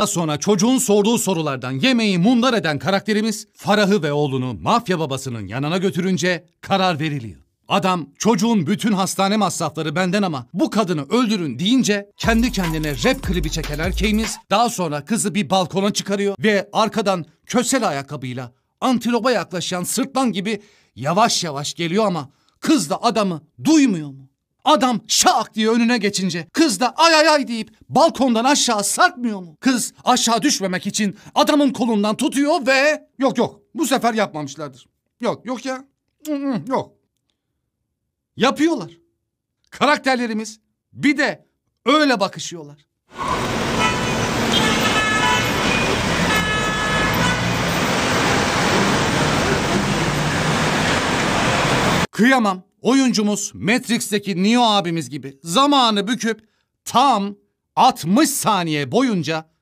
Daha sonra çocuğun sorduğu sorulardan yemeği mundar eden karakterimiz Farah'ı ve oğlunu mafya babasının yanına götürünce karar veriliyor. Adam çocuğun bütün hastane masrafları benden ama bu kadını öldürün deyince kendi kendine rap klibi çeken erkeğimiz daha sonra kızı bir balkona çıkarıyor ve arkadan kösel ayakkabıyla antilopa yaklaşan sırtlan gibi yavaş yavaş geliyor ama kız da adamı duymuyor mu? Adam şak diye önüne geçince kız da ay ay ay deyip balkondan aşağı sarkmıyor mu? Kız aşağı düşmemek için adamın kolundan tutuyor ve... Yok yok bu sefer yapmamışlardır. Yok yok ya. Yok. Yapıyorlar. Karakterlerimiz bir de öyle bakışıyorlar. Kıyamam oyuncumuz Matrix'teki Neo abimiz gibi zamanı büküp tam 60 saniye boyunca